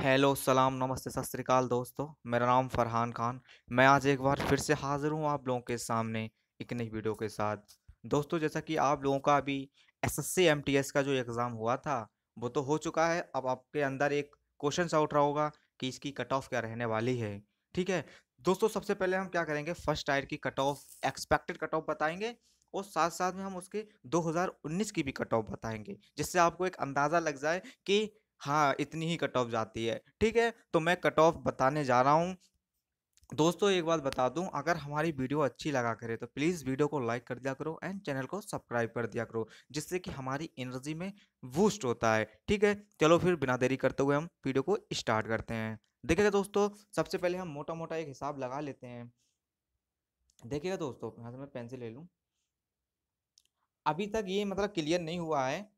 hello सलाम नमस्ते सत श्रीकाल दोस्तों मेरा नाम फरहान खान मैं आज एक बार फिर से हाज़िर हूँ आप लोगों के सामने एक नई वीडियो के साथ दोस्तों जैसा कि आप लोगों का अभी एसएससी एमटीएस का जो एग्ज़ाम हुआ था वो तो हो चुका है अब आपके अंदर एक क्वेश्चन साउट रहा होगा कि इसकी कट ऑफ क्या रहने वाली है ठीक है दोस्तों सबसे पहले हम क्या करेंगे फर्स्ट टायर की cut off expected cut off बताएंगे और साथ साथ में हम उसके 2019 की भी कट ऑफ बताएंगे जिससे आपको एक अंदाज़ा लग जाए कि हाँ इतनी ही कट ऑफ जाती है ठीक है तो मैं कट ऑफ बताने जा रहा हूँ दोस्तों एक बात बता दूं अगर हमारी वीडियो अच्छी लगा करे तो प्लीज़ वीडियो को लाइक कर दिया करो एंड चैनल को सब्सक्राइब कर दिया करो जिससे कि हमारी एनर्जी में बूस्ट होता है ठीक है चलो फिर बिना देरी करते हुए हम वीडियो को स्टार्ट करते हैं देखिएगा दोस्तों सबसे पहले हम मोटा मोटा एक हिसाब लगा लेते हैं देखिएगा दोस्तों यहाँ से मैं पेंसिल ले लूँ अभी तक ये मतलब क्लियर नहीं हुआ है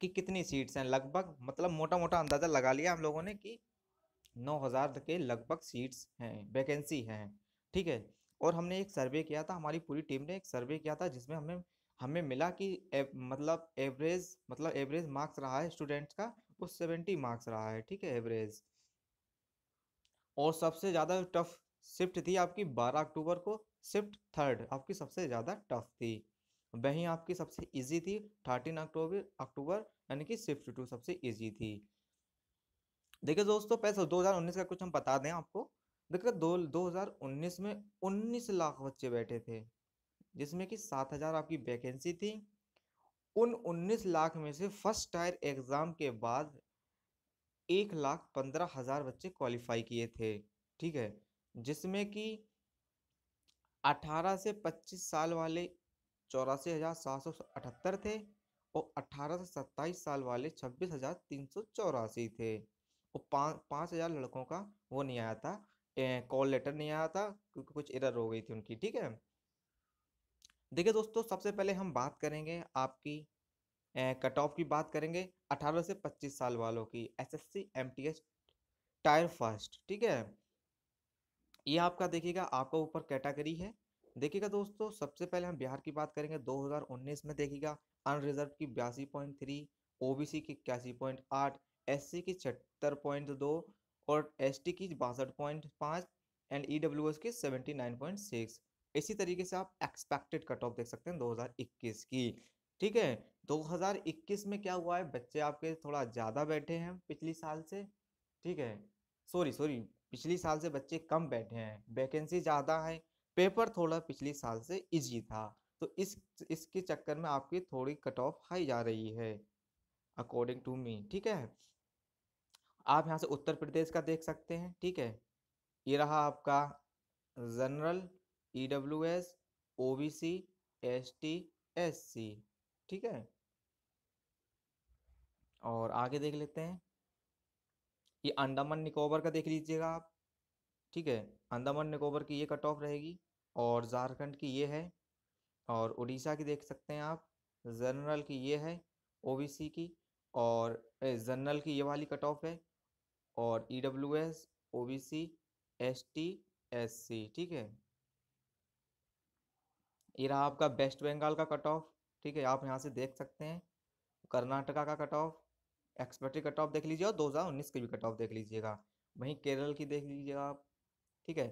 कि कितनी सीट्स हैं लगभग मतलब मोटा मोटा अंदाज़ा लगा लिया हम लोगों ने कि नौ हज़ार के लगभग सीट्स हैं वैकेंसी हैं ठीक है और हमने एक सर्वे किया था हमारी पूरी टीम ने एक सर्वे किया था जिसमें हमें हमें मिला कि एव, मतलब एवरेज मतलब एवरेज मार्क्स रहा है स्टूडेंट्स का वो सेवेंटी मार्क्स रहा है ठीक है एवरेज और सबसे ज़्यादा टफ शिफ्ट थी आपकी बारह अक्टूबर को शिफ्ट थर्ड आपकी सबसे ज़्यादा टफ थी वही आपकी सबसे इजी थी थर्टीन अक्टूबर अक्टूबर यानी कि सिफ्ट टू सबसे इजी थी देखिए दोस्तों पैसा 2019 का कुछ हम बता दें आपको देखिए दो 2019 में 19 लाख बच्चे बैठे थे जिसमें कि 7000 आपकी वैकेंसी थी उन 19 लाख में से फर्स्ट टायर एग्ज़ाम के बाद एक लाख पंद्रह हज़ार बच्चे क्वालिफाई किए थे ठीक है जिसमें कि 18 से 25 साल वाले चौरासी हज़ार सात सौ अठहत्तर थे और अठारह से सत्ताईस साल वाले छब्बीस हज़ार तीन सौ चौरासी थे और पाँच पाँच हज़ार लड़कों का वो नहीं आया था कॉल लेटर नहीं आया था क्योंकि कुछ एरर हो गई थी उनकी ठीक है देखिए दोस्तों सबसे पहले हम बात करेंगे आपकी कट ऑफ की बात करेंगे 18 से 25 साल वालों की एसएससी एमटीएस टायर फर्स्ट ठीक है ये आपका देखिएगा आपका ऊपर कैटेगरी है देखिएगा दोस्तों सबसे पहले हम बिहार की बात करेंगे 2019 में देखिएगा अनरिजर्व की बयासी पॉइंट थ्री ओ की इक्यासी पॉइंट आठ एस की छहत्तर पॉइंट दो और एस की बासठ पॉइंट पाँच एंड ई डब्ल्यू एस की सेवेंटी नाइन पॉइंट सिक्स इसी तरीके से आप एक्सपेक्टेड कट ऑफ देख सकते हैं 2021 की ठीक है 2021 में क्या हुआ है बच्चे आपके थोड़ा ज़्यादा बैठे हैं पिछली साल से ठीक है सॉरी सॉरी पिछली साल से बच्चे कम बैठे हैं वैकेंसी ज़्यादा है पेपर थोड़ा पिछले साल से इजी था तो इस इसके चक्कर में आपकी थोड़ी कट ऑफ हाई जा रही है अकॉर्डिंग टू मी ठीक है आप यहाँ से उत्तर प्रदेश का देख सकते हैं ठीक है ये रहा आपका general E W S O B C S T S C ठीक है और आगे देख लेते हैं ये अंडमान निकोबर का देख लीजिएगा आप ठीक है अंडमान निकोबर की ये कट ऑफ रहेगी और झारखंड की ये है और उड़ीसा की देख सकते हैं आप जनरल की ये है ओबीसी की और जनरल की ये वाली कट ऑफ है और E W S O B C S T S C ठीक है ये रहा आपका वेस्ट बंगाल का कट ऑफ ठीक है आप यहाँ से देख सकते हैं कर्नाटका का कट ऑफ एक्सपर्टी कट ऑफ देख लीजिए और 2019 की भी कट ऑफ देख लीजिएगा वहीं केरल की देख लीजिएगा आप ठीक है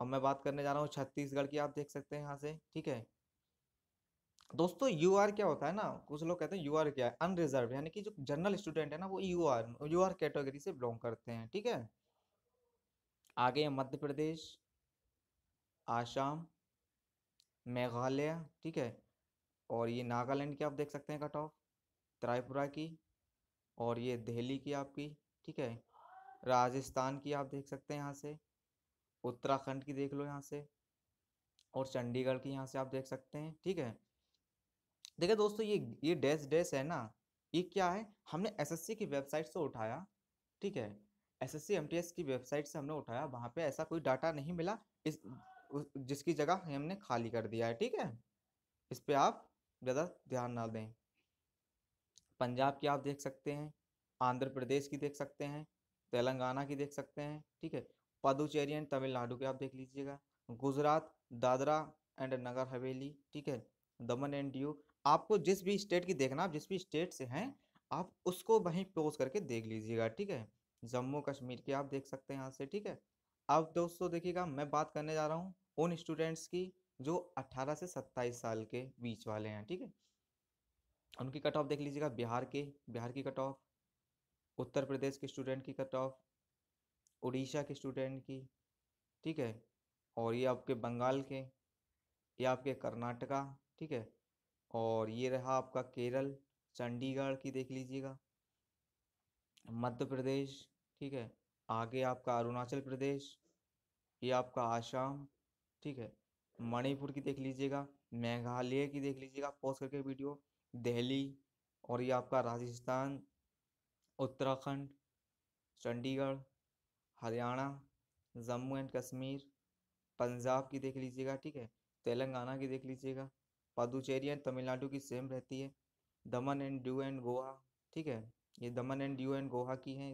अब मैं बात करने जा रहा हूँ छत्तीसगढ़ की आप देख सकते हैं यहाँ से ठीक है दोस्तों यू आर क्या होता है ना कुछ लोग कहते हैं यू आर क्या है अनरिजर्व यानी कि जो जनरल स्टूडेंट है ना वो U R U R category से बिलोंग करते हैं ठीक है आगे मध्य प्रदेश आसाम मेघालय ठीक है और ये नागालैंड की आप देख सकते हैं कट ऑफ त्रिपुरा की और ये दिल्ली की आपकी ठीक है राजस्थान की आप देख सकते हैं यहाँ से उत्तराखंड की देख लो यहाँ से और चंडीगढ़ की यहाँ से आप देख सकते हैं ठीक है देखिए दोस्तों ये ये डैश डैश है ना ये क्या है हमने एसएससी की वेबसाइट से उठाया ठीक है एसएससी एमटीएस की वेबसाइट से हमने उठाया वहाँ पे ऐसा कोई डाटा नहीं मिला इस जिसकी जगह हमने खाली कर दिया है ठीक है इस पर आप ज़्यादा ध्यान ना दें पंजाब की आप देख सकते हैं आंध्र प्रदेश की देख सकते हैं तेलंगाना की देख सकते हैं ठीक है पादुचेरी एंड तमिलनाडु के आप देख लीजिएगा गुजरात दादरा एंड नगर हवेली ठीक है दमन एंड दीव आपको जिस भी स्टेट की देखना आप जिस भी स्टेट से हैं आप उसको वहीं पोज करके देख लीजिएगा ठीक है जम्मू कश्मीर की आप देख सकते हैं यहाँ से ठीक है अब दोस्तों देखिएगा मैं बात करने जा रहा हूँ उन स्टूडेंट्स की जो 18 से 27 साल के बीच वाले हैं ठीक है उनकी कट ऑफ देख लीजिएगा बिहार के बिहार की कट ऑफ उत्तर प्रदेश के स्टूडेंट की कट ऑफ उड़ीसा के स्टूडेंट की ठीक है और ये आपके बंगाल के ये आपके कर्नाटका ठीक है और ये रहा आपका केरल चंडीगढ़ की देख लीजिएगा मध्य प्रदेश ठीक है आगे आपका अरुणाचल प्रदेश ये आपका आसाम ठीक है मणिपुर की देख लीजिएगा मेघालय की देख लीजिएगा पॉज करके वीडियो दिल्ली और ये आपका राजस्थान उत्तराखंड चंडीगढ़ हरियाणा जम्मू एंड कश्मीर पंजाब की देख लीजिएगा ठीक है तेलंगाना की देख लीजिएगा पादुचेरी एंड तमिलनाडु की सेम रहती है दमन एंड ड्यू एंड गोवा ठीक है ये दमन एंड ड्यू एंड गोवा की है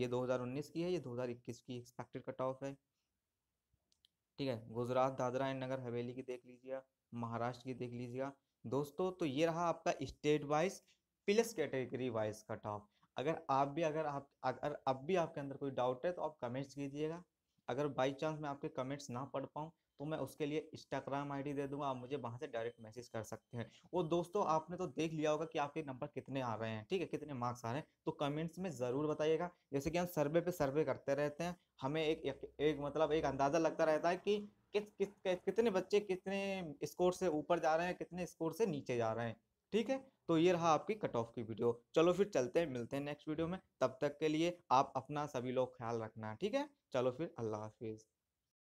ये 2019 की है ये 2021 की एक्सपेक्टेड कट ऑफ है ठीक है गुजरात दादरा एंड नगर हवेली की देख लीजिएगा महाराष्ट्र की देख लीजिएगा दोस्तों तो ये रहा आपका state wise plus category wise cut off अगर आप भी अगर आप अगर अब भी आपके अंदर कोई डाउट है तो आप कमेंट्स कीजिएगा अगर बाई चांस मैं आपके कमेंट्स ना पढ़ पाऊँ तो मैं उसके लिए इंस्टाग्राम आईडी दे दूंगा आप मुझे वहाँ से डायरेक्ट मैसेज कर सकते हैं वो दोस्तों आपने तो देख लिया होगा कि आपके नंबर कितने आ रहे हैं ठीक है कितने मार्क्स आ रहे हैं तो कमेंट्स में ज़रूर बताइएगा जैसे कि हम सर्वे पे सर्वे करते रहते हैं हमें एक एक, एक मतलब एक अंदाज़ा लगता रहता है कि किस किस कितने बच्चे कितने स्कोर से ऊपर जा रहे हैं कितने स्कोर से नीचे जा रहे हैं ठीक है तो ये रहा आपकी कट ऑफ की वीडियो चलो फिर चलते हैं मिलते हैं नेक्स्ट वीडियो में तब तक के लिए आप अपना सभी लोग ख्याल रखना ठीक है चलो फिर अल्लाह हाफिज़